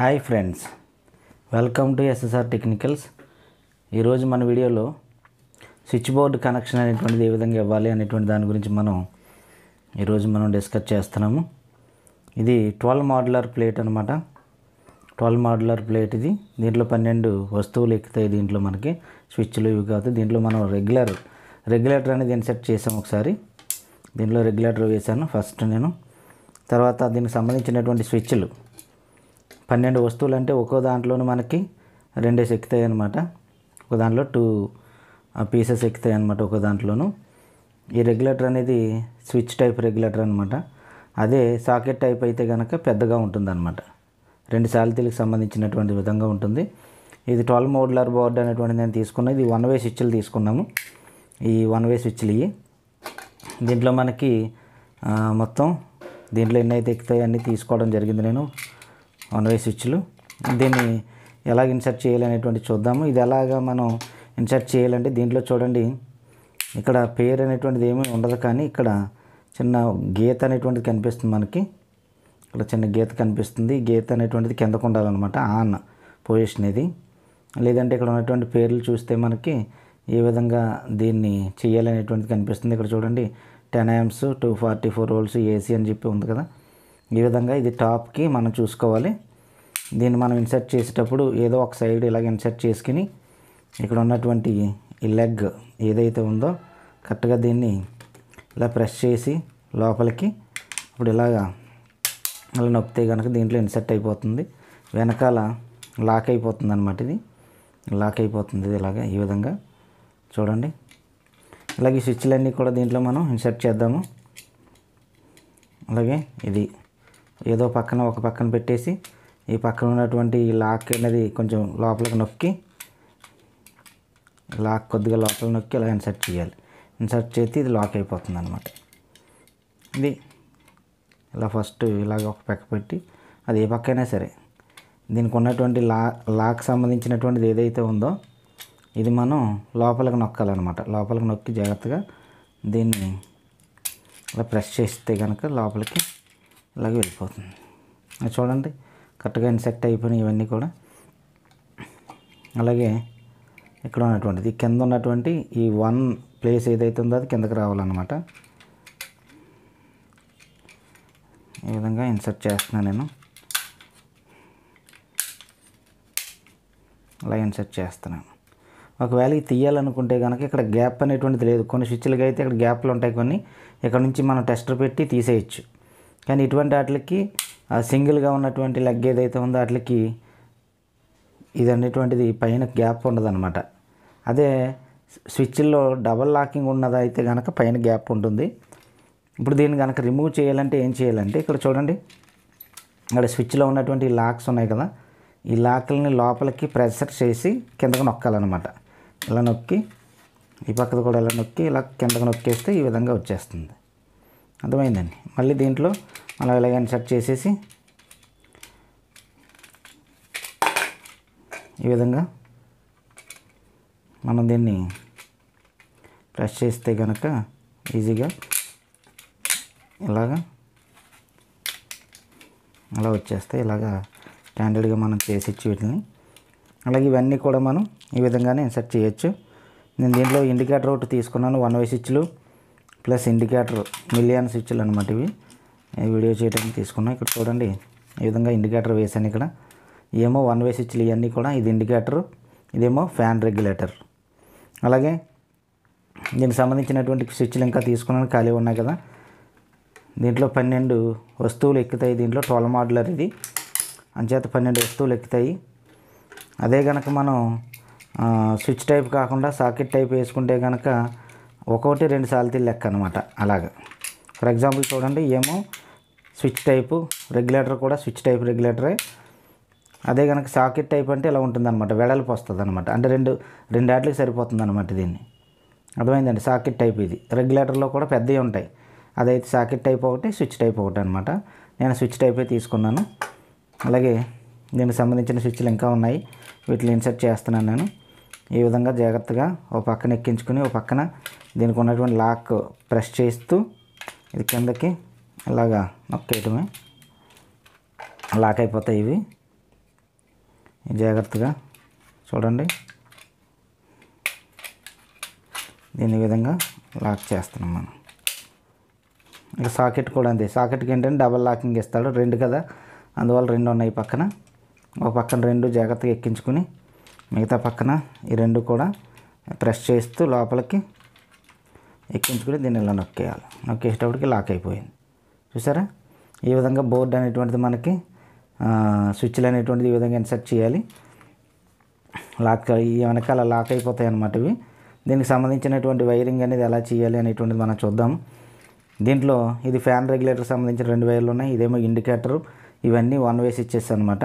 hi friends welcome to SSR technicals ఈరోజు మన వీడియోలో స్విచ్ బోర్డ్ కనెక్షన్ అనేటువంటిది ఏ విధంగా ఇవ్వాలి అనేటువంటి దాని గురించి మనం ఈరోజు మనం డిస్కస్ చేస్తున్నాము ఇది ట్వెల్వ్ మాడ్యులర్ ప్లేట్ అనమాట ట్వెల్వ్ మాడ్యులర్ ప్లేట్ ఇది దీంట్లో పన్నెండు వస్తువులు ఎక్కుతాయి దీంట్లో మనకి స్విచ్లు ఇవి కాబట్టి దీంట్లో మనం రెగ్యులర్ రెగ్యులేటర్ అనేది ఇన్సెట్ చేసాం ఒకసారి దీంట్లో రెగ్యులేటర్ వేశాను ఫస్ట్ నేను తర్వాత దీనికి సంబంధించినటువంటి స్విచ్లు పన్నెండు వస్తువులు అంటే ఒక్కో దాంట్లోనూ మనకి రెండే ఎక్కుతాయి అనమాట ఒక దాంట్లో టూ పీసెస్ ఎక్కుతాయి అనమాట ఒక దాంట్లోనూ ఈ రెగ్యులేటర్ అనేది స్విచ్ టైప్ రెగ్యులేటర్ అనమాట అదే సాకెట్ టైప్ అయితే కనుక పెద్దగా అనమాట రెండు శాలితీలకు సంబంధించినటువంటి విధంగా ఉంటుంది ఇది ట్వెల్వ్ మోడ్లర్ బోర్డ్ అనేటువంటి నేను ఇది వన్ వే స్విచ్లు తీసుకున్నాము ఈ వన్ వే స్విచ్లు ఇవి దీంట్లో మనకి మొత్తం దీంట్లో ఎన్ని అయితే ఎక్కుతాయి అన్నీ తీసుకోవడం జరిగింది నేను వన్ వై స్విచ్లు దీన్ని ఎలా ఇన్సర్ట్ చేయాలి అనేటువంటి చూద్దాము ఇది ఎలాగా మనం ఇన్సర్ట్ చేయాలంటే దీంట్లో చూడండి ఇక్కడ పేరు అనేటువంటిది ఏమీ ఉండదు కానీ ఇక్కడ చిన్న గీత అనేటువంటిది కనిపిస్తుంది మనకి ఇక్కడ చిన్న గీత కనిపిస్తుంది గీత అనేటువంటిది కిందకు ఉండాలన్నమాట ఆన్ పొజిషన్ ఇది లేదంటే ఇక్కడ ఉన్నటువంటి పేర్లు చూస్తే మనకి ఏ విధంగా దీన్ని చేయాలనేటువంటిది కనిపిస్తుంది ఇక్కడ చూడండి ten amps two forty four rolls AC అని చెప్పి ఉంది కదా ఈ విధంగా ఇది టాప్కి మనం చూసుకోవాలి దీన్ని మనం ఇన్సర్ట్ చేసేటప్పుడు ఏదో ఒక సైడ్ ఇలాగ ఇన్సర్ట్ చేసుకుని ఇక్కడ ఉన్నటువంటి ఈ లెగ్ ఏదైతే ఉందో కరెక్ట్గా దీన్ని ఇలా ప్రెస్ చేసి లోపలికి ఇప్పుడు ఇలాగా అలా నొప్పితే కనుక దీంట్లో ఇన్సర్ట్ అయిపోతుంది వెనకాల లాక్ అయిపోతుంది అనమాట ఇది లాక్ అయిపోతుంది ఇది ఇలాగా ఈ విధంగా చూడండి అలాగే స్విచ్లన్నీ కూడా దీంట్లో మనం ఇన్సర్ట్ చేద్దాము అలాగే ఇది ఏదో పక్కన ఒక పక్కన పెట్టేసి ఈ పక్కన ఉన్నటువంటి లాక్ అనేది కొంచెం లోపలికి నొక్కి లాక్ కొద్దిగా లోపల నొక్కి అలా ఇన్సర్ట్ చేయాలి ఇన్సర్ట్ చేస్తే ఇది లాక్ అయిపోతుంది అనమాట ఇది ఇలా ఫస్ట్ ఇలాగ ఒక పక్క పెట్టి అది ఏ పక్కైనా సరే దీనికి ఉన్నటువంటి లా లాక్ సంబంధించినటువంటిది ఏదైతే ఉందో ఇది మనం లోపలికి నొక్కాలన్నమాట లోపలికి నొక్కి జాగ్రత్తగా దీన్ని ఇలా ప్రెస్ చేస్తే కనుక లోపలికి ఇలాగే వెళ్ళిపోతుంది అది చూడండి కరెక్ట్గా ఇన్సెక్ట్ అయిపోయినాయి ఇవన్నీ కూడా అలాగే ఇక్కడ ఉన్నటువంటిది కింద ఉన్నటువంటి ఈ వన్ ప్లేస్ ఏదైతే ఉందో అది కిందకి రావాలన్నమాట ఈ విధంగా ఇన్సర్ట్ చేస్తున్నాను నేను అలా ఇన్సర్ట్ చేస్తున్నాను ఒకవేళ ఇది తీయాలనుకుంటే కనుక ఇక్కడ గ్యాప్ అనేటువంటిది లేదు కొన్ని స్విచ్లకి అయితే ఇక్కడ గ్యాప్లు ఉంటాయి కొన్ని ఇక్కడ నుంచి మనం టెస్టర్ పెట్టి తీసేయచ్చు కానీ ఇటువంటి వాటికి సింగిల్గా ఉన్నటువంటి లెగ్ ఏదైతే ఉందో వాటికి ఇది అనేటువంటిది పైన గ్యాప్ ఉండదన్నమాట అదే స్విచ్ల్లో డబల్ లాకింగ్ ఉన్నదైతే కనుక పైన గ్యాప్ ఉంటుంది ఇప్పుడు దీన్ని కనుక రిమూవ్ చేయాలంటే ఏం చేయాలంటే ఇక్కడ చూడండి ఇక్కడ స్విచ్లో ఉన్నటువంటి లాక్స్ ఉన్నాయి కదా ఈ లాక్లని లోపలికి ప్రెషర్ చేసి కిందకు నొక్కాలన్నమాట ఇలా నొక్కి ఈ పక్కది కూడా ఇలా నొక్కి ఇలా కిందకు నొక్కేస్తే ఈ విధంగా వచ్చేస్తుంది అర్థమైందండి మళ్ళీ దీంట్లో మనం ఇలాగ ఇన్సర్ట్ చేసేసి ఈ విధంగా మనం దీన్ని ప్రెస్ చేస్తే కనుక ఈజీగా ఇలాగా అలా వచ్చేస్తే ఇలాగా స్టాండర్డ్గా మనం చేసిచ్చు వీటిని అలాగే ఇవన్నీ కూడా మనం ఈ విధంగానే ఇన్సర్ట్ చేయొచ్చు నేను దీంట్లో ఇండికేటర్ ఒకటి తీసుకున్నాను వన్ వే స్విచ్లు ప్లస్ ఇండికేటర్ మిలియన్ స్విచ్లు అనమాట ఇవి వీడియో చేయడానికి తీసుకున్నాం ఇక్కడ చూడండి ఈ విధంగా ఇండికేటర్ వేసాను ఇక్కడ ఏమో వన్ వే స్విచ్లు ఇవన్నీ కూడా ఇది ఇండికేటర్ ఇదేమో ఫ్యాన్ రెగ్యులేటర్ అలాగే దీనికి సంబంధించినటువంటి స్విచ్లు ఇంకా తీసుకున్నాను ఖాళీ ఉన్నాయి కదా దీంట్లో పన్నెండు వస్తువులు ఎక్కుతాయి దీంట్లో టోల్ మోడలర్ ఇది అంచేత పన్నెండు వస్తువులు ఎక్కుతాయి అదే కనుక మనం స్విచ్ టైప్ కాకుండా సాకెట్ టైప్ వేసుకుంటే కనుక ఒకటి రెండు సార్లు లెక్క అనమాట అలాగా ఫర్ ఎగ్జాంపుల్ చూడండి ఏమో స్విచ్ టైపు రెగ్యులేటర్ కూడా స్విచ్ టైప్ రెగ్యులేటరే అదే కనుక సాకెట్ టైప్ అంటే ఇలా ఉంటుంది అనమాట వెడల్పు వస్తుంది అనమాట అంటే రెండు రెండు యాట్లకి సరిపోతుంది అనమాట దీన్ని అర్థమైందండి సాకెట్ టైప్ ఇది రెగ్యులేటర్లో కూడా పెద్దవి ఉంటాయి అదైతే సాకెట్ టైప్ ఒకటి స్విచ్ టైప్ ఒకటి అనమాట నేను స్విచ్ టైపే తీసుకున్నాను అలాగే దీనికి సంబంధించిన స్విచ్లు ఇంకా ఉన్నాయి వీటిని ఇన్సర్ట్ చేస్తున్నాను నేను ఈ విధంగా జాగ్రత్తగా ఓ పక్కన ఎక్కించుకుని ఓ పక్కన దీనికి ఉన్నటువంటి లాక్ ప్రెస్ చేస్తూ ఇది కిందకి ఇలాగా నొక్కేయటమే లాక్ అయిపోతాయి ఇవి జాగ్రత్తగా చూడండి దీని విధంగా లాక్ చేస్తున్నాం మనం ఇంకా సాకెట్ కూడా అంతే సాకెట్కి ఏంటంటే డబల్ లాకింగ్ ఇస్తాడు రెండు కదా అందువల్ల రెండు ఉన్నాయి పక్కన ఒక పక్కన రెండు జాగ్రత్తగా ఎక్కించుకుని మిగతా పక్కన ఈ రెండు కూడా ప్రెస్ చేస్తూ లోపలికి ఎక్కించుకుని దీన్ని ఇలా నొక్కేయాలి నొక్కేసేటప్పటికి లాక్ అయిపోయింది చూసారా ఈ విధంగా బోర్డు అనేటువంటిది మనకి స్విచ్లు అనేటువంటిది ఈ విధంగా ఇన్సర్ట్ చేయాలి లాక్ ఈ వెనకాల లాక్ అయిపోతాయి అన్నమాట ఇవి దీనికి సంబంధించినటువంటి వైరింగ్ అనేది ఎలా చేయాలి అనేటువంటిది మనం చూద్దాం దీంట్లో ఇది ఫ్యాన్ రెగ్యులేటర్ సంబంధించిన రెండు వైర్లు ఉన్నాయి ఇదేమో ఇండికేటర్ ఇవన్నీ వన్ వేస్ ఇచ్చేస్తాను అనమాట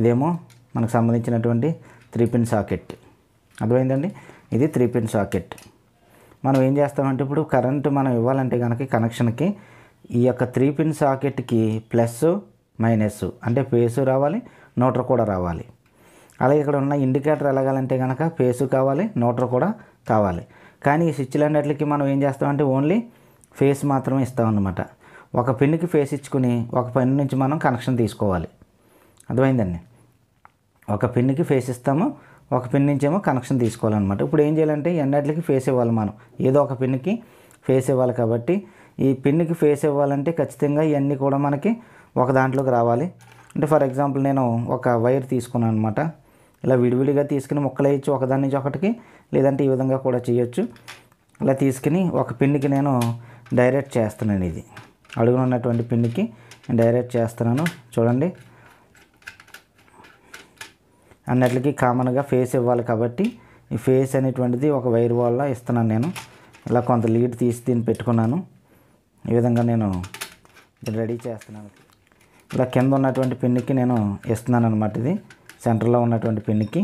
ఇదేమో మనకు సంబంధించినటువంటి త్రీ పిన్ సాకెట్ అర్థమైందండి ఇది త్రీ పిన్ సాకెట్ మనం ఏం చేస్తామంటే ఇప్పుడు కరెంటు మనం ఇవ్వాలంటే కనుక కనెక్షన్కి ఈ యొక్క త్రీ పిన్ సాకెట్కి ప్లస్ మైనస్ అంటే పేసు రావాలి నోటర్ కూడా రావాలి అలాగే ఇక్కడ ఉన్న ఇండికేటర్ ఎలాగాలంటే కనుక ఫేసు కావాలి నోటర్ కూడా కావాలి కానీ ఈ స్విచ్లు అన్నిటికి మనం ఏం చేస్తామంటే ఓన్లీ ఫేస్ మాత్రమే ఇస్తాం అన్నమాట ఒక పిన్కి ఫేస్ ఇచ్చుకుని ఒక పిన్ నుంచి మనం కనెక్షన్ తీసుకోవాలి అర్థమైందండి ఒక పిన్కి ఫేస్ ఇస్తాము ఒక పిన్ నుంచేమో కనెక్షన్ తీసుకోవాలన్నమాట ఇప్పుడు ఏం చేయాలంటే ఎన్నట్లకి ఫేస్ ఇవ్వాలి మనం ఏదో ఒక పిన్కి ఫేస్ ఇవ్వాలి కాబట్టి ఈ పిన్కి ఫేస్ ఇవ్వాలంటే ఖచ్చితంగా ఇవన్నీ కూడా మనకి ఒక దాంట్లోకి రావాలి అంటే ఫర్ ఎగ్జాంపుల్ నేను ఒక వైర్ తీసుకున్నాను అనమాట ఇలా విడివిడిగా తీసుకుని ముక్కలేయచ్చు ఒకదాని నుంచి ఒకటికి లేదంటే ఈ విధంగా కూడా చేయొచ్చు ఇలా తీసుకుని ఒక పిన్కి నేను డైరెక్ట్ చేస్తున్నాను ఇది అడుగునున్నటువంటి పిన్కి డైరెక్ట్ చేస్తున్నాను చూడండి అన్నిటికీ కామన్గా ఫేస్ ఇవ్వాలి కాబట్టి ఈ ఫేస్ అనేటువంటిది ఒక వైర్ వల్ల ఇస్తున్నాను నేను ఇలా కొంత లీడ్ తీసి దీన్ని పెట్టుకున్నాను ఈ విధంగా నేను రెడీ చేస్తున్నాను ఇలా కింద ఉన్నటువంటి పిన్నికి నేను ఇస్తున్నాను అనమాట ఇది సెంటర్లో ఉన్నటువంటి పిన్నికి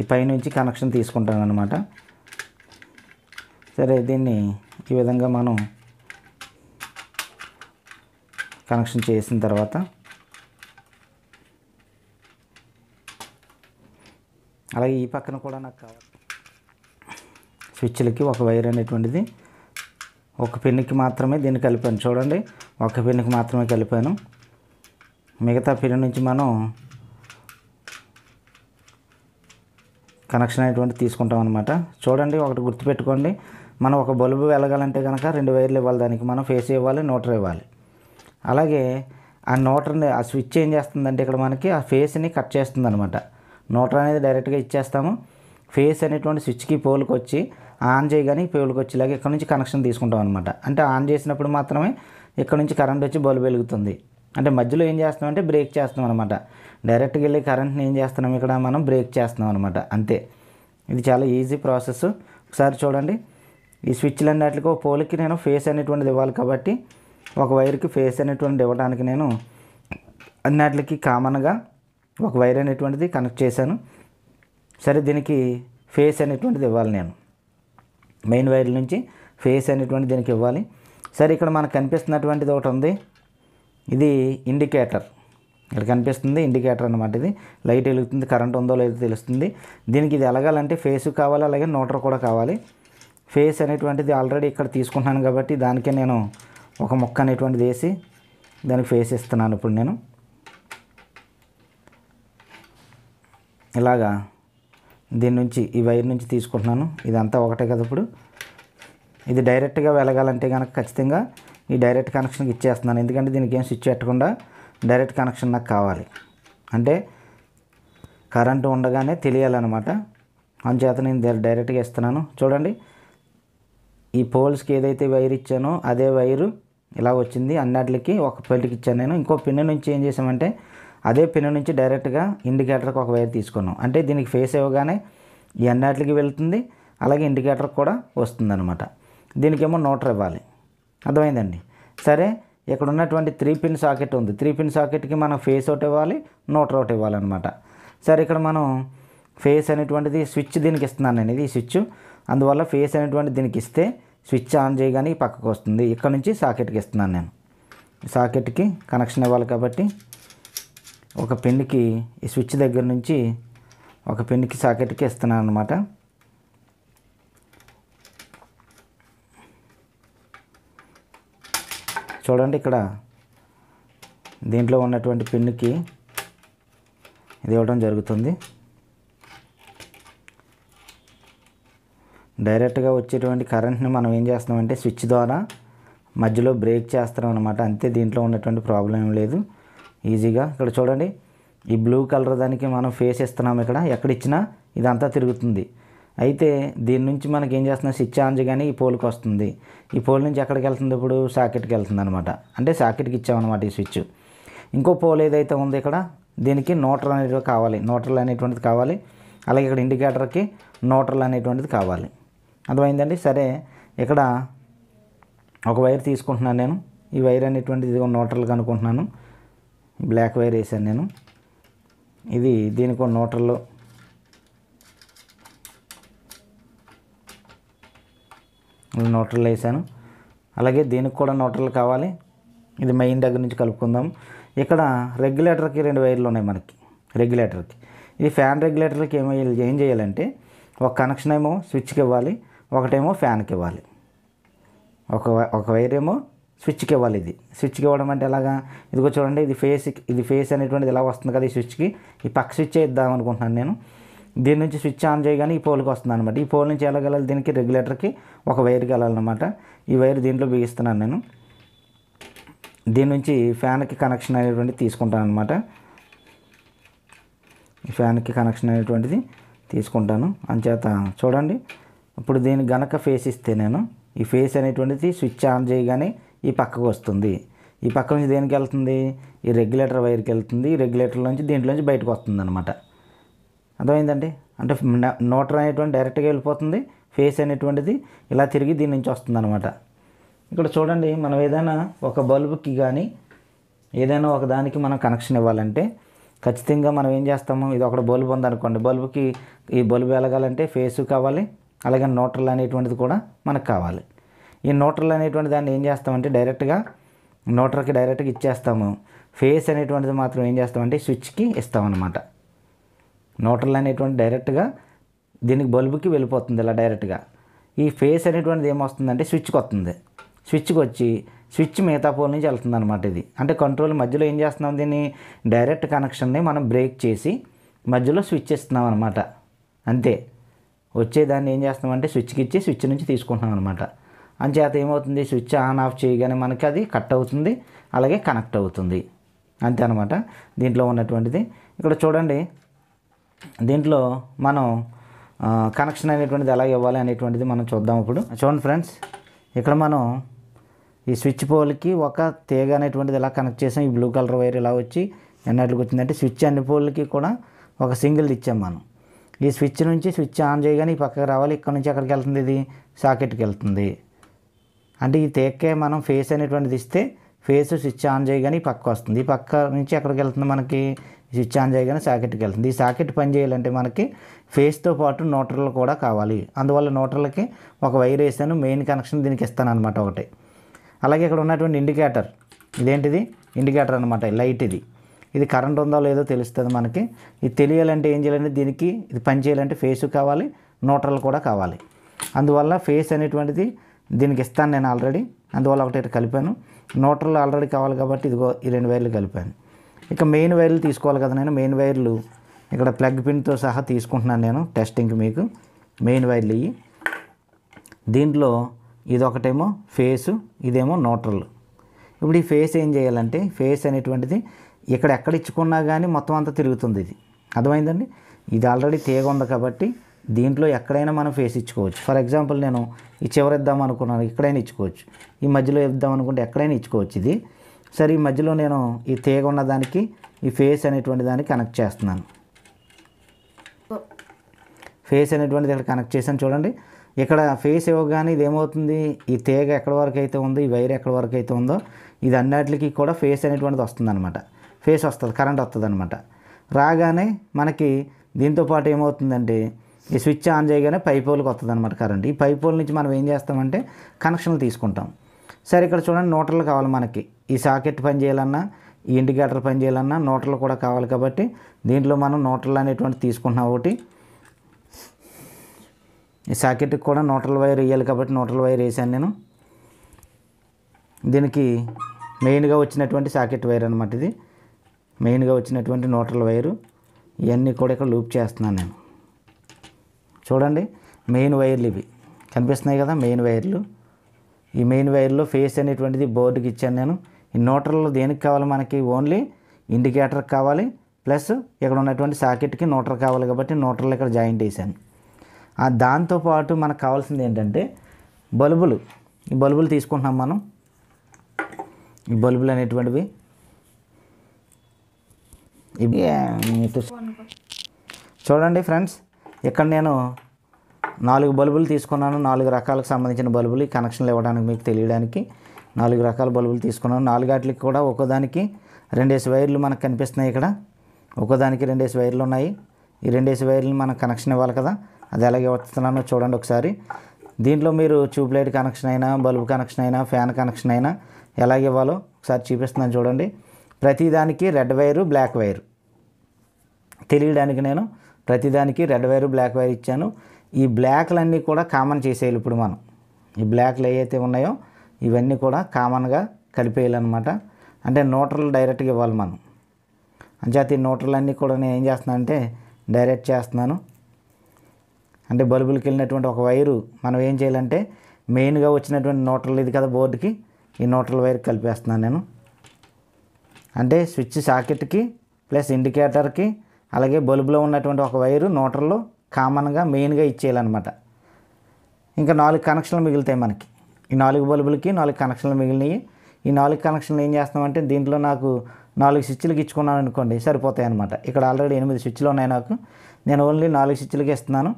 ఈ పైనుంచి కనెక్షన్ తీసుకుంటాను అనమాట సరే దీన్ని ఈ విధంగా మనం కనెక్షన్ చేసిన తర్వాత అలాగే ఈ పక్కన కూడా నాకు కావాలి స్విచ్లకి ఒక వైర్ అనేటువంటిది ఒక పెన్నుకి మాత్రమే దీన్ని కలిపాను చూడండి ఒక పెన్నుకి మాత్రమే కలిపాను మిగతా పెన్ను నుంచి మనం కనెక్షన్ అనేటువంటి తీసుకుంటాం అనమాట చూడండి ఒకటి గుర్తుపెట్టుకోండి మనం ఒక బల్బు వెలగాలంటే కనుక రెండు వైర్లు ఇవ్వాలి దానికి మనం ఫేస్ ఇవ్వాలి నోటర్ ఇవ్వాలి అలాగే ఆ నోటర్ని ఆ స్విచ్ ఏం చేస్తుందంటే ఇక్కడ మనకి ఆ ఫేస్ని కట్ చేస్తుంది అనమాట నోటర్ అనేది డైరెక్ట్గా ఇచ్చేస్తాము ఫేస్ అనేటువంటి స్విచ్కి పోల్కి వచ్చి ఆన్ చేయగానే పోల్కి వచ్చేలాగా ఇక్కడ నుంచి కనెక్షన్ తీసుకుంటాం అనమాట అంటే ఆన్ చేసినప్పుడు మాత్రమే ఇక్కడ నుంచి కరెంట్ వచ్చి బల్బు వెలుగుతుంది అంటే మధ్యలో ఏం చేస్తామంటే బ్రేక్ చేస్తాం అనమాట డైరెక్ట్గా వెళ్ళి కరెంట్ని ఏం చేస్తున్నాం ఇక్కడ మనం బ్రేక్ చేస్తున్నాం అనమాట అంతే ఇది చాలా ఈజీ ప్రాసెస్ ఒకసారి చూడండి ఈ స్విచ్లు అన్నిటికి ఒక పోల్కి నేను ఫేస్ అనేటువంటిది ఇవ్వాలి కాబట్టి ఒక వైర్కి ఫేస్ అనేటువంటిది ఇవ్వడానికి నేను అన్నిటికి కామన్గా ఒక వైర్ అనేటువంటిది కనెక్ట్ చేశాను సరే దీనికి ఫేస్ అనేటువంటిది ఇవ్వాలి నేను మెయిన్ వైర్ నుంచి ఫేస్ అనేటువంటి దీనికి ఇవ్వాలి సరే ఇక్కడ మనకు కనిపిస్తున్నటువంటిది ఒకటి ఉంది ఇది ఇండికేటర్ ఇక్కడ కనిపిస్తుంది ఇండికేటర్ అనమాట ఇది లైట్ వెలుగుతుంది కరెంట్ ఉందో లేదో తెలుస్తుంది దీనికి ఇది ఎలగాలంటే ఫేస్ కావాలి అలాగే నోటర్ కూడా కావాలి ఫేస్ అనేటువంటిది ఆల్రెడీ ఇక్కడ తీసుకుంటున్నాను కాబట్టి దానికే నేను ఒక మొక్క అనేటువంటిది వేసి దానికి ఫేస్ ఇస్తున్నాను ఇప్పుడు నేను ఇలాగా దీని నుంచి ఈ వైర్ నుంచి తీసుకుంటున్నాను ఇదంతా ఒకటే కదా ఇప్పుడు ఇది డైరెక్ట్గా వెళ్ళగాలంటే కనుక ఖచ్చితంగా ఈ డైరెక్ట్ కనెక్షన్కి ఇచ్చేస్తున్నాను ఎందుకంటే దీనికి ఏం స్విచ్ పెట్టకుండా డైరెక్ట్ కనెక్షన్ నాకు కావాలి అంటే కరెంటు ఉండగానే తెలియాలన్నమాట అందుచేత నేను డైరెక్ట్గా ఇస్తున్నాను చూడండి ఈ పోల్స్కి ఏదైతే వైర్ ఇచ్చానో అదే వైరు ఇలా వచ్చింది అన్నిటికి ఒక పెళ్ళికి ఇచ్చాను నేను ఇంకో పిన్ నుంచి ఏం చేసామంటే అదే పిన్ నుంచి డైరెక్ట్గా ఇండికేటర్కి ఒక వైర్ తీసుకున్నాం అంటే దీనికి ఫేస్ ఇవ్వగానే ఎన్నాటికి వెళ్తుంది అలాగే ఇండికేటర్కి కూడా వస్తుంది అనమాట దీనికేమో నోటర్ ఇవ్వాలి అర్థమైందండి సరే ఇక్కడ ఉన్నటువంటి త్రీ పిన్ సాకెట్ ఉంది త్రీ పిన్ సాకెట్కి మనం ఫేస్ ఒకటి ఇవ్వాలి నోటర్ ఒకటి ఇవ్వాలన్నమాట సరే ఇక్కడ మనం ఫేస్ అనేటువంటిది స్విచ్ దీనికి ఇస్తున్నాను నేను ఇది స్విచ్ అందువల్ల ఫేస్ అనేటువంటి దీనికి ఇస్తే స్విచ్ ఆన్ చేయగానే పక్కకు వస్తుంది ఇక్కడ నుంచి సాకెట్కి ఇస్తున్నాను నేను సాకెట్కి కనెక్షన్ ఇవ్వాలి కాబట్టి ఒక పెన్నుకి ఈ స్విచ్ దగ్గర నుంచి ఒక పెన్నుకి సాకెట్కి ఇస్తున్నాను అనమాట చూడండి ఇక్కడ దీంట్లో ఉన్నటువంటి పెన్నుకి ఇది ఇవ్వడం జరుగుతుంది డైరెక్ట్గా వచ్చేటువంటి కరెంట్ని మనం ఏం చేస్తున్నామంటే స్విచ్ ద్వారా మధ్యలో బ్రేక్ చేస్తున్నాం అనమాట అంతే దీంట్లో ఉన్నటువంటి ప్రాబ్లం ఏం లేదు ఈజీగా ఇక్కడ చూడండి ఈ బ్లూ కలర్ దానికి మనం ఫేస్ ఇస్తున్నాం ఇక్కడ ఎక్కడ ఇచ్చినా ఇదంతా తిరుగుతుంది అయితే దీని నుంచి మనకి ఏం చేస్తున్నా స్విచ్ ఆన్ చేయగానే ఈ పోల్కి వస్తుంది ఈ పోల్ నుంచి ఎక్కడికి వెళ్తుంది ఇప్పుడు సాకెట్కి వెళ్తుంది అనమాట అంటే సాకెట్కి ఇచ్చామన్నమాట ఈ స్విచ్ ఇంకో పోల్ ఏదైతే ఉంది ఇక్కడ దీనికి నోటర్ అనేటివి కావాలి నోటర్లు అనేటువంటిది కావాలి అలాగే ఇక్కడ ఇండికేటర్కి నోటర్లు అనేటువంటిది కావాలి అర్థమైందండి సరే ఇక్కడ ఒక వైర్ తీసుకుంటున్నాను నేను ఈ వైర్ అనేటువంటిది నోటర్లకు అనుకుంటున్నాను బ్లాక్ వైర్ వేసాను నేను ఇది దీనికి ఒక నోటర్లో నోటర్లు వేసాను అలాగే దీనికి కూడా నోటర్లు కావాలి ఇది మెయిన్ దగ్గర నుంచి కలుపుకుందాం ఇక్కడ రెగ్యులేటర్కి రెండు వైర్లు ఉన్నాయి మనకి రెగ్యులేటర్కి ఇది ఫ్యాన్ రెగ్యులేటర్కి ఏమో ఏం చేయాలంటే ఒక కనెక్షన్ ఏమో స్విచ్కి ఇవ్వాలి ఒకటేమో ఫ్యాన్కి ఇవ్వాలి ఒక ఒక వైర్ ఏమో స్విచ్కి ఇవ్వాలి ఇది స్విచ్కి ఇవ్వడం అంటే ఎలాగా ఇదిగో చూడండి ఇది ఫేస్ ఇది ఫేస్ అనేటువంటిది ఎలా వస్తుంది కదా ఈ స్విచ్కి ఈ పక్క స్విచ్ ఇద్దాం అనుకుంటున్నాను నేను దీని నుంచి స్విచ్ ఆన్ చేయగానే ఈ పోల్కి వస్తుంది అనమాట ఈ పోల్ నుంచి ఎలా వెళ్ళాలి దీనికి రెగ్యులేటర్కి ఒక వైర్కి వెళ్ళాలన్నమాట ఈ వైర్ దీంట్లో బిగిస్తున్నాను నేను దీని నుంచి ఫ్యాన్కి కనెక్షన్ అనేటువంటిది తీసుకుంటాను అనమాట ఫ్యాన్కి కనెక్షన్ అనేటువంటిది తీసుకుంటాను అంచేత చూడండి ఇప్పుడు దీని గనక ఫేస్ ఇస్తే నేను ఈ ఫేస్ అనేటువంటిది స్విచ్ ఆన్ చేయగానే ఈ పక్కకు వస్తుంది ఈ పక్క నుంచి దేనికి వెళ్తుంది ఈ రెగ్యులేటర్ వైర్కి వెళ్తుంది ఈ రెగ్యులేటర్ నుంచి దీంట్లోంచి బయటకు వస్తుంది అనమాట అర్థమైందండి అంటే నోటర్ అనేటువంటి డైరెక్ట్గా వెళ్ళిపోతుంది ఫేస్ అనేటువంటిది ఇలా తిరిగి దీని నుంచి వస్తుంది అనమాట ఇక్కడ చూడండి మనం ఏదైనా ఒక బల్బుకి కానీ ఏదైనా ఒక దానికి మనం కనెక్షన్ ఇవ్వాలంటే ఖచ్చితంగా మనం ఏం చేస్తాము ఇది ఒకటి బల్బు ఉందనుకోండి బల్బుకి ఈ బల్బు వెలగాలంటే ఫేసు కావాలి అలాగే నోటర్లు అనేటువంటిది కూడా మనకు కావాలి ఈ నోటర్లు అనేటువంటి దాన్ని ఏం చేస్తామంటే డైరెక్ట్గా నోటర్కి డైరెక్ట్గా ఇచ్చేస్తాము ఫేస్ అనేటువంటిది మాత్రం ఏం చేస్తామంటే స్విచ్కి ఇస్తామన్నమాట నోటర్లు అనేటువంటి డైరెక్ట్గా దీనికి బల్బుకి వెళ్ళిపోతుంది ఇలా డైరెక్ట్గా ఈ ఫేస్ అనేటువంటిది ఏమొస్తుందంటే స్విచ్కి వస్తుంది స్విచ్కి వచ్చి స్విచ్ మిగతా పోల్ నుంచి వెళ్తుంది అనమాట ఇది అంటే కంట్రోల్ మధ్యలో ఏం చేస్తున్నాం దీన్ని డైరెక్ట్ కనెక్షన్ని మనం బ్రేక్ చేసి మధ్యలో స్విచ్ ఇస్తున్నాం అనమాట అంతే వచ్చేదాన్ని ఏం చేస్తున్నామంటే స్విచ్కి ఇచ్చి స్విచ్ నుంచి తీసుకుంటున్నాం అనమాట అంచేత ఏమవుతుంది స్విచ్ ఆన్ ఆఫ్ చేయగానే మనకి అది కట్ అవుతుంది అలాగే కనెక్ట్ అవుతుంది అంతే అనమాట దీంట్లో ఉన్నటువంటిది ఇక్కడ చూడండి దీంట్లో మనం కనెక్షన్ అనేటువంటిది ఎలా ఇవ్వాలి అనేటువంటిది మనం చూద్దాం ఇప్పుడు చూడండి ఫ్రెండ్స్ ఇక్కడ మనం ఈ స్విచ్ పోల్కి ఒక తీగ అనేటువంటిది ఎలా కనెక్ట్ చేసాం ఈ బ్లూ కలర్ వైర్ ఇలా వచ్చి ఎన్నట్లకి వచ్చిందంటే స్విచ్ అన్ని పోల్కి కూడా ఒక సింగిల్ ఇచ్చాం మనం ఈ స్విచ్ నుంచి స్విచ్ ఆన్ చేయగానే ఈ పక్కకి రావాలి ఇక్కడ నుంచి ఎక్కడికి వెళ్తుంది ఇది సాకెట్కి వెళ్తుంది అంటే ఈ తేక్కే మనం ఫేస్ అనేటువంటిది ఇస్తే ఫేస్ స్విచ్ ఆన్ చేయగానే ఈ పక్క వస్తుంది ఈ పక్క నుంచి ఎక్కడికి వెళ్తుంది మనకి స్విచ్ ఆన్ చేయగానే సాకెట్కి వెళ్తుంది ఈ సాకెట్ పని చేయాలంటే మనకి ఫేస్తో పాటు నోటర్లు కూడా కావాలి అందువల్ల నోటర్లకి ఒక వైర్ వేసాను మెయిన్ కనెక్షన్ దీనికి ఇస్తాను అనమాట ఒకటి అలాగే ఇక్కడ ఉన్నటువంటి ఇండికేటర్ ఇదేంటిది ఇండికేటర్ అనమాట లైట్ ఇది ఇది కరెంట్ ఉందో లేదో తెలుస్తుంది మనకి ఇది తెలియాలంటే ఏం చేయాలంటే దీనికి ఇది పని చేయాలంటే ఫేసు కావాలి నోటర్లు కూడా కావాలి అందువల్ల ఫేస్ అనేటువంటిది దీనికి ఇస్తాను నేను ఆల్రెడీ అందువల్ల ఒకటి కలిపాను నోటర్లు ఆల్రెడీ కావాలి కాబట్టి ఇదిగో ఈ రెండు వైర్లు కలిపాను ఇక మెయిన్ వైర్లు తీసుకోవాలి కదా నేను మెయిన్ వైర్లు ఇక్కడ ప్లగ్ పిన్తో సహా తీసుకుంటున్నాను నేను టెస్టింగ్కి మీకు మెయిన్ వైర్లు ఇవి దీంట్లో ఇదొకటేమో ఫేసు ఇదేమో నోటర్లు ఇప్పుడు ఈ ఫేస్ ఏం చేయాలంటే ఫేస్ అనేటువంటిది ఇక్కడ ఎక్కడ ఇచ్చుకున్నా కానీ మొత్తం అంతా తిరుగుతుంది ఇది అర్థమైందండి ఇది ఆల్రెడీ తీగ ఉంది కాబట్టి దీంట్లో ఎక్కడైనా మనం ఫేస్ ఇచ్చుకోవచ్చు ఫర్ ఎగ్జాంపుల్ నేను ఈ చివరి ఇద్దాం అనుకున్నాను ఎక్కడైనా ఇచ్చుకోవచ్చు ఈ మధ్యలో ఇద్దాం అనుకుంటే ఎక్కడైనా ఇచ్చుకోవచ్చు ఇది సరే ఈ మధ్యలో నేను ఈ తీగ ఉన్న దానికి ఈ ఫేస్ అనేటువంటి దానికి కనెక్ట్ చేస్తున్నాను ఫేస్ అనేటువంటిది ఇక్కడ కనెక్ట్ చేశాను చూడండి ఇక్కడ ఫేస్ ఇవ్వగానే ఇది ఏమవుతుంది ఈ తీగ ఎక్కడి వరకు అయితే ఉందో ఈ వైర్ ఎక్కడి వరకు అయితే ఉందో ఇది అన్నిటికి కూడా ఫేస్ అనేటువంటిది వస్తుంది అనమాట ఫేస్ వస్తుంది కరెంట్ వస్తుంది అనమాట రాగానే మనకి దీంతోపాటు ఏమవుతుందంటే ఈ స్విచ్ ఆన్ చేయగానే హోల్కి వస్తుంది అనమాట కరెంట్ ఈ హోల్ నుంచి మనం ఏం చేస్తామంటే కనెక్షన్లు తీసుకుంటాం సరే ఇక్కడ చూడండి నోటర్లు కావాలి మనకి ఈ సాకెట్ పని చేయాలన్నా ఈ ఇండికేటర్ పని చేయాలన్నా నోటర్లు కూడా కావాలి కాబట్టి దీంట్లో మనం నోటర్లు అనేటువంటి తీసుకుంటున్నాం ఒకటి ఈ సాకెట్కి కూడా నోటర్ల వైర్ వేయాలి కాబట్టి నోటర్ల వైర్ వేసాను నేను దీనికి మెయిన్గా వచ్చినటువంటి సాకెట్ వైర్ అనమాట ఇది మెయిన్గా వచ్చినటువంటి నోటర్ల వైరు ఇవన్నీ కూడా ఇక్కడ లూప్ చేస్తున్నాను నేను చూడండి మెయిన్ వైర్లు ఇవి కనిపిస్తున్నాయి కదా మెయిన్ వైర్లు ఈ మెయిన్ వైర్లో ఫేస్ అనేటువంటిది బోర్డుకి ఇచ్చాను నేను ఈ నోటర్లో దేనికి కావాలి మనకి ఓన్లీ ఇండికేటర్ కావాలి ప్లస్ ఇక్కడ ఉన్నటువంటి సాకెట్కి నోటర్ కావాలి కాబట్టి నోటర్లు ఇక్కడ జాయింట్ వేసాను దాంతోపాటు మనకు కావాల్సింది ఏంటంటే బల్బులు ఈ బల్బులు తీసుకుంటున్నాం మనం ఈ బల్బులు అనేటువంటివి ఇవి చూడండి ఫ్రెండ్స్ ఇక్కడ నేను నాలుగు బల్బులు తీసుకున్నాను నాలుగు రకాలకు సంబంధించిన బల్బులు కనెక్షన్లు ఇవ్వడానికి మీకు తెలియడానికి నాలుగు రకాల బల్బులు తీసుకున్నాను నాలుగు వాటికి కూడా ఒకదానికి రెండేసి వైర్లు మనకు కనిపిస్తున్నాయి ఇక్కడ ఒకదానికి రెండేసి వైర్లు ఉన్నాయి ఈ రెండేసి వైర్లు మనకు కనెక్షన్ ఇవ్వాలి కదా అది ఎలాగే వస్తున్నానో చూడండి ఒకసారి దీంట్లో మీరు ట్యూబ్ లైట్ కనెక్షన్ అయినా బల్బు కనెక్షన్ అయినా ఫ్యాన్ కనెక్షన్ అయినా ఎలాగ ఇవ్వాలో ఒకసారి చూపిస్తున్నాను చూడండి ప్రతిదానికి రెడ్ వైరు బ్లాక్ వైరు తెలియడానికి నేను ప్రతిదానికి రెడ్ వైర్ బ్లాక్ వైర్ ఇచ్చాను ఈ బ్లాక్లన్నీ కూడా కామన్ చేసేయాలి ఇప్పుడు మనం ఈ బ్లాక్లు ఏవైతే ఉన్నాయో ఇవన్నీ కూడా కామన్గా కలిపేయాలన్నమాట అంటే న్యూట్రల్ డైరెక్ట్గా ఇవ్వాలి మనం అంచేత ఈ అన్నీ కూడా నేను ఏం చేస్తున్నాను అంటే డైరెక్ట్ చేస్తున్నాను అంటే బల్బులకి వెళ్ళినటువంటి ఒక వైరు మనం ఏం చేయాలంటే మెయిన్గా వచ్చినటువంటి న్యూట్రల్ ఇది కదా బోర్డుకి ఈ న్యూట్రల్ వైర్ కలిపేస్తున్నాను నేను అంటే స్విచ్ సాకెట్కి ప్లస్ ఇండికేటర్కి అలాగే బల్బులో ఉన్నటువంటి ఒక వైరు నోటర్లో కామన్గా మెయిన్గా ఇచ్చేయాలన్నమాట ఇంకా నాలుగు కనెక్షన్లు మిగులుతాయి మనకి ఈ నాలుగు బల్బులకి నాలుగు కనెక్షన్లు మిగిలినవి ఈ నాలుగు కనెక్షన్లు ఏం చేస్తామంటే దీంట్లో నాకు నాలుగు స్విచ్లకి ఇచ్చుకున్నాను అనుకోండి సరిపోతాయి అనమాట ఇక్కడ ఆల్రెడీ ఎనిమిది స్విచ్లు ఉన్నాయి నాకు నేను ఓన్లీ నాలుగు స్విచ్లకి ఇస్తున్నాను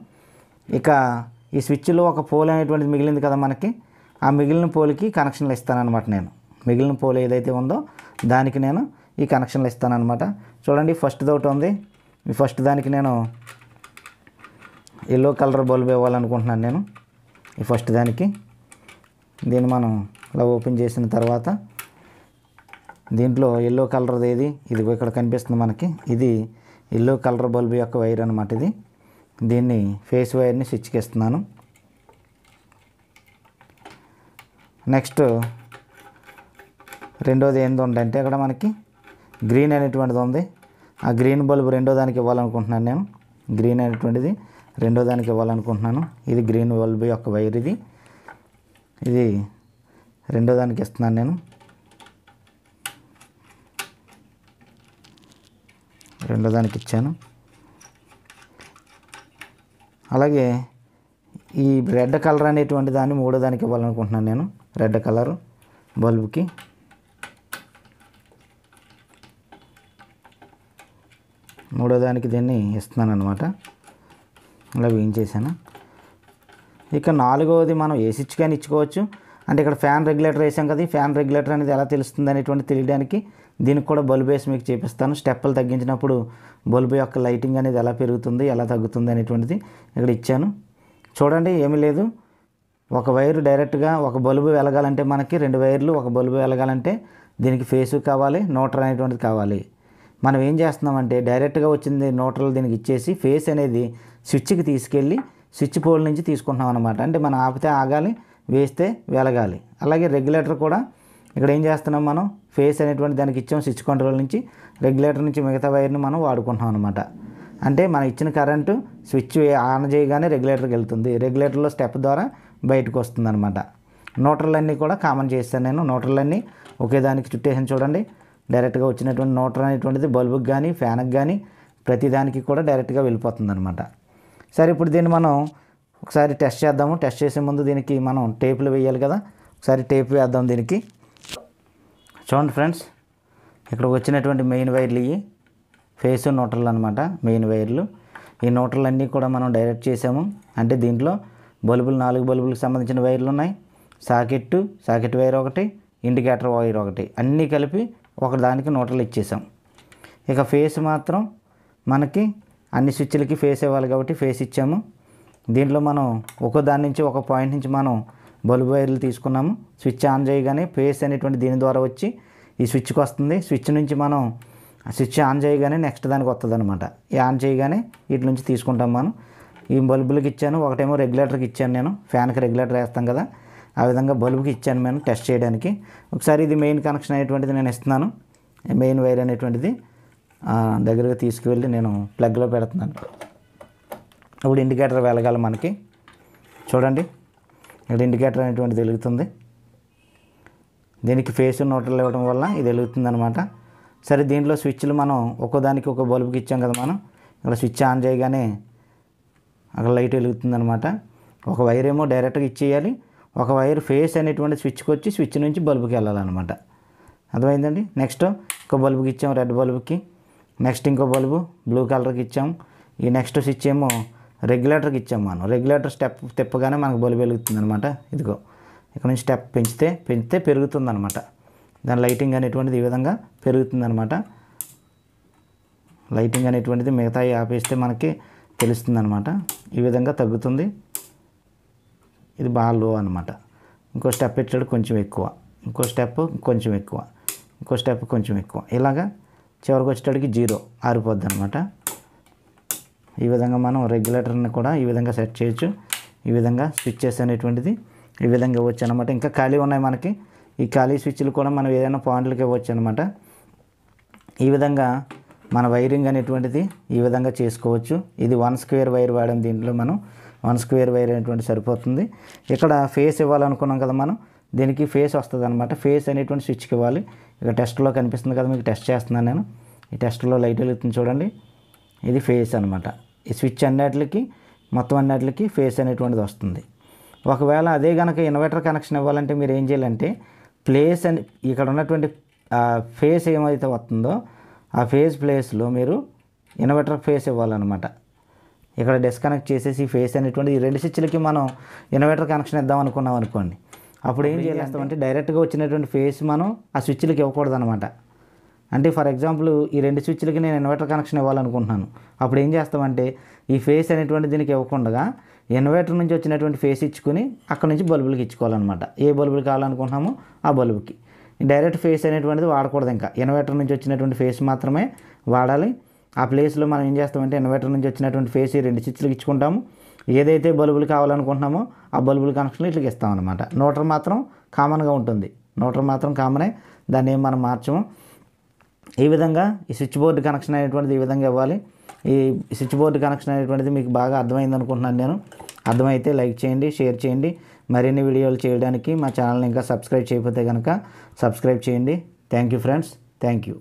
ఇక ఈ స్విచ్లో ఒక పోల్ అనేటువంటిది మిగిలింది కదా మనకి ఆ మిగిలిన పోల్కి కనెక్షన్లు ఇస్తానమాట నేను మిగిలిన పోల్ ఏదైతే ఉందో దానికి నేను ఈ కనెక్షన్లు ఇస్తానమాట చూడండి ఫస్ట్ ఒకటి ఉంది ఫస్ట్ దానికి నేను ఎల్లో కలర్ బల్బ్ ఇవ్వాలనుకుంటున్నాను నేను ఈ ఫస్ట్ దానికి దీన్ని మనం ఇలా ఓపెన్ చేసిన తర్వాత దీంట్లో ఎల్లో కలర్ది ఏది ఇది ఇక్కడ కనిపిస్తుంది మనకి ఇది ఎల్లో కలర్ బల్బ్ యొక్క వైర్ అనమాట ఇది దీన్ని ఫేస్ వైర్ని స్విచ్కి ఇస్తున్నాను నెక్స్ట్ రెండోది ఏంది ఉందంటే ఇక్కడ మనకి గ్రీన్ అనేటువంటిది ఉంది ఆ గ్రీన్ బల్బ్ రెండో దానికి ఇవ్వాలనుకుంటున్నాను నేను గ్రీన్ అనేటువంటిది రెండో దానికి ఇవ్వాలనుకుంటున్నాను ఇది గ్రీన్ బల్బ్ యొక్క వైర్ ఇది ఇది రెండో దానికి ఇస్తున్నాను నేను రెండో దానికి ఇచ్చాను అలాగే ఈ రెడ్ కలర్ అనేటువంటి దాన్ని మూడో దానికి ఇవ్వాలనుకుంటున్నాను నేను రెడ్ కలర్ బల్బుకి మూడో దానికి దీన్ని ఇస్తున్నాను అనమాట ఇలా వేయించేసాను ఇక నాలుగవది మనం ఏసిచ్చు కానీ ఇచ్చుకోవచ్చు అంటే ఇక్కడ ఫ్యాన్ రెగ్యులేటర్ వేసాం కదా ఫ్యాన్ రెగ్యులేటర్ అనేది ఎలా తెలుస్తుంది అనేటువంటి తెలియడానికి దీనికి కూడా బల్బు వేసి మీకు చూపిస్తాను స్టెప్పులు తగ్గించినప్పుడు బల్బు యొక్క లైటింగ్ అనేది ఎలా పెరుగుతుంది ఎలా తగ్గుతుంది అనేటువంటిది ఇక్కడ ఇచ్చాను చూడండి ఏమీ లేదు ఒక వైరు డైరెక్ట్గా ఒక బల్బు వెలగాలంటే మనకి రెండు వైర్లు ఒక బల్బు వెలగాలంటే దీనికి ఫేసు కావాలి నోటర్ అనేటువంటిది కావాలి మనం ఏం చేస్తున్నామంటే డైరెక్ట్గా వచ్చింది న్యూట్రల్ దీనికి ఇచ్చేసి ఫేస్ అనేది స్విచ్కి తీసుకెళ్ళి స్విచ్ పోల్ నుంచి తీసుకుంటున్నాం అనమాట అంటే మనం ఆపితే ఆగాలి వేస్తే వెలగాలి అలాగే రెగ్యులేటర్ కూడా ఇక్కడ ఏం చేస్తున్నాం మనం ఫేస్ అనేటువంటి దానికి ఇచ్చాం స్విచ్ కంట్రోల్ నుంచి రెగ్యులేటర్ నుంచి మిగతా వైర్ని మనం వాడుకుంటున్నాం అనమాట అంటే మనం ఇచ్చిన కరెంటు స్విచ్ ఆన్ చేయగానే రెగ్యులేటర్కి వెళ్తుంది రెగ్యులేటర్లో స్టెప్ ద్వారా బయటకు వస్తుంది అనమాట నోటర్లన్నీ కూడా కామన్ చేస్తాను నేను నోటర్లన్నీ ఒకే దానికి చుట్టేసాను చూడండి డైరెక్ట్గా వచ్చినటువంటి నోటర్ అనేటువంటిది బల్బుకి కానీ ఫ్యాన్కి కానీ ప్రతిదానికి కూడా డైరెక్ట్గా వెళ్ళిపోతుంది అనమాట సరే ఇప్పుడు దీన్ని మనం ఒకసారి టెస్ట్ చేద్దాము టెస్ట్ చేసే ముందు దీనికి మనం టేపులు వేయాలి కదా ఒకసారి టేప్ వేద్దాం దీనికి చూడండి ఫ్రెండ్స్ ఇక్కడ వచ్చినటువంటి మెయిన్ వైర్లు ఇవి ఫేస్ నోటర్లు అనమాట మెయిన్ వైర్లు ఈ నోటర్లు అన్నీ కూడా మనం డైరెక్ట్ చేసాము అంటే దీంట్లో బల్బులు నాలుగు బల్బులకు సంబంధించిన వైర్లు ఉన్నాయి సాకెట్టు సాకెట్ వైర్ ఒకటి ఇండికేటర్ వైర్ ఒకటి అన్నీ కలిపి ఒకదానికి నూటలు ఇచ్చేసాం ఇక ఫేస్ మాత్రం మనకి అన్ని స్విచ్లకి ఫేస్ ఇవ్వాలి కాబట్టి ఫేస్ ఇచ్చాము దీంట్లో మనం ఒక దాని నుంచి ఒక పాయింట్ నుంచి మనం బల్బ్ వైర్లు తీసుకున్నాము స్విచ్ ఆన్ చేయగానే ఫేస్ అనేటువంటి దీని ద్వారా వచ్చి ఈ స్విచ్కి వస్తుంది స్విచ్ నుంచి మనం స్విచ్ ఆన్ చేయగానే నెక్స్ట్ దానికి వస్తుంది అనమాట ఆన్ చేయగానే వీటి నుంచి తీసుకుంటాం మనం ఈ బల్బులకి ఇచ్చాను ఒకటేమో రెగ్యులేటర్కి ఇచ్చాను నేను ఫ్యాన్కి రెగ్యులేటర్ వేస్తాం కదా ఆ విధంగా బల్బుకి ఇచ్చాను మేము టెస్ట్ చేయడానికి ఒకసారి ఇది మెయిన్ కనెక్షన్ అనేటువంటిది నేను ఇస్తున్నాను మెయిన్ వైర్ అనేటువంటిది దగ్గరగా తీసుకువెళ్ళి నేను ప్లగ్లో పెడుతున్నాను ఇప్పుడు ఇండికేటర్ వెలగాలి మనకి చూడండి ఇక్కడ ఇండికేటర్ అనేటువంటిది వెలుగుతుంది దీనికి ఫేస్ నోటలు ఇవ్వడం వల్ల ఇది వెలుగుతుంది అనమాట సరే దీంట్లో స్విచ్లు మనం ఒక్కోదానికి ఒక బల్బుకి ఇచ్చాం కదా మనం ఇక్కడ స్విచ్ ఆన్ చేయగానే అక్కడ లైట్ వెలుగుతుంది అనమాట ఒక వైర్ ఏమో డైరెక్ట్గా ఇచ్చేయాలి ఒక వైర్ ఫేస్ అనేటువంటి స్విచ్కి వచ్చి స్విచ్ నుంచి బల్బుకి వెళ్ళాలన్నమాట అర్థమైందండి నెక్స్ట్ ఇంకో బల్బుకి ఇచ్చాం రెడ్ బల్బుకి నెక్స్ట్ ఇంకో బల్బు బ్లూ కలర్కి ఇచ్చాం ఈ నెక్స్ట్ స్విచ్ ఏమో రెగ్యులేటర్కి ఇచ్చాం మనం రెగ్యులేటర్ స్టెప్ తిప్పగానే మనకు బల్బు వెలుగుతుంది అనమాట ఇదిగో ఇక్కడ నుంచి స్టెప్ పెంచితే పెంచితే పెరుగుతుంది అనమాట దాని లైటింగ్ అనేటువంటిది ఈ విధంగా పెరుగుతుంది అనమాట లైటింగ్ అనేటువంటిది మిగతాయి ఆపేస్తే మనకి తెలుస్తుంది అనమాట ఈ విధంగా తగ్గుతుంది ఇది బాగా లో అనమాట ఇంకో స్టెప్ పెట్టాడు కొంచెం ఎక్కువ ఇంకో స్టెప్ కొంచెం ఎక్కువ ఇంకో స్టెప్ కొంచెం ఎక్కువ ఇలాగా చివరికి వచ్చేటడికి జీరో ఆరిపోద్ది అనమాట ఈ విధంగా మనం రెగ్యులేటర్ని కూడా ఈ విధంగా సెట్ చేయొచ్చు ఈ విధంగా స్విచ్చెస్ అనేటువంటిది ఈ విధంగా ఇవ్వచ్చు అనమాట ఇంకా ఖాళీ ఉన్నాయి మనకి ఈ ఖాళీ స్విచ్లు కూడా మనం ఏదైనా పాయింట్లకి ఇవ్వచ్చు అనమాట ఈ విధంగా మన వైరింగ్ అనేటువంటిది ఈ విధంగా చేసుకోవచ్చు ఇది వన్ స్క్వేర్ వైర్ వాడడం దీంట్లో మనం వన్ స్క్వేర్ వైర్ అనేటువంటి సరిపోతుంది ఇక్కడ ఫేస్ ఇవ్వాలనుకున్నాం కదా మనం దీనికి ఫేస్ వస్తుంది అనమాట ఫేస్ అనేటువంటి స్విచ్కి ఇవ్వాలి ఇక టెస్ట్లో కనిపిస్తుంది కదా మీకు టెస్ట్ చేస్తున్నాను నేను ఈ టెస్ట్లో లైట్ వెలుగుతుంది చూడండి ఇది ఫేస్ అనమాట ఈ స్విచ్ అన్నిటికి మొత్తం అన్నిటికి ఫేస్ అనేటువంటిది వస్తుంది ఒకవేళ అదే కనుక ఇన్వర్టర్ కనెక్షన్ ఇవ్వాలంటే మీరు ఏం చేయాలంటే ప్లేస్ అని ఇక్కడ ఉన్నటువంటి ఫేస్ ఏమైతే వస్తుందో ఆ ఫేస్ ప్లేస్లో మీరు ఇన్వర్టర్ ఫేస్ ఇవ్వాలన్నమాట ఇక్కడ డిస్కనెక్ట్ చేసేసి ఫేస్ అనేటువంటి ఈ రెండు స్విచ్లకి మనం ఇన్వర్టర్ కనెక్షన్ ఇద్దాం అనుకున్నాం అనుకోండి అప్పుడు ఏం చేయాలంటే డైరెక్ట్గా వచ్చినటువంటి ఫేస్ మనం ఆ స్విచ్లకి ఇవ్వకూడదు అనమాట అంటే ఫర్ ఎగ్జాంపుల్ ఈ రెండు స్విచ్లకి నేను ఇన్వర్టర్ కనెక్షన్ ఇవ్వాలనుకుంటున్నాను అప్పుడు ఏం చేస్తామంటే ఈ ఫేస్ అనేటువంటి దీనికి ఇవ్వకుండా ఇన్వర్టర్ నుంచి వచ్చినటువంటి ఫేస్ ఇచ్చుకుని అక్కడ నుంచి బల్బులకి ఇచ్చుకోవాలన్నమాట ఏ బల్బులు కావాలనుకుంటున్నామో ఆ బల్బుకి డైరెక్ట్ ఫేస్ అనేటువంటిది వాడకూడదు ఇంకా ఇన్వర్టర్ నుంచి వచ్చినటువంటి ఫేస్ మాత్రమే వాడాలి ఆ ప్లేస్లో మనం ఏం చేస్తామంటే ఇన్వర్టర్ నుంచి వచ్చినటువంటి ఫేస్ రెండు స్విచ్లకు ఇచ్చుకుంటాము ఏదైతే బల్బులు కావాలనుకుంటున్నామో ఆ బల్బుల కనెక్షన్ ఇట్లకి ఇస్తామన్నమాట నోటర్ మాత్రం కామన్గా ఉంటుంది నోటర్ మాత్రం కామనే దాన్ని ఏం మనం మార్చము ఈ విధంగా ఈ స్విచ్ బోర్డు కనెక్షన్ అనేటువంటిది ఈ విధంగా ఇవ్వాలి ఈ స్విచ్ బోర్డు కనెక్షన్ అనేటువంటిది మీకు బాగా అర్థమైంది అనుకుంటున్నాను నేను అర్థమైతే లైక్ చేయండి షేర్ చేయండి మరిన్ని వీడియోలు చేయడానికి మా ఛానల్ని ఇంకా సబ్స్క్రైబ్ చేయకపోతే కనుక సబ్స్క్రైబ్ చేయండి thank you friends thank you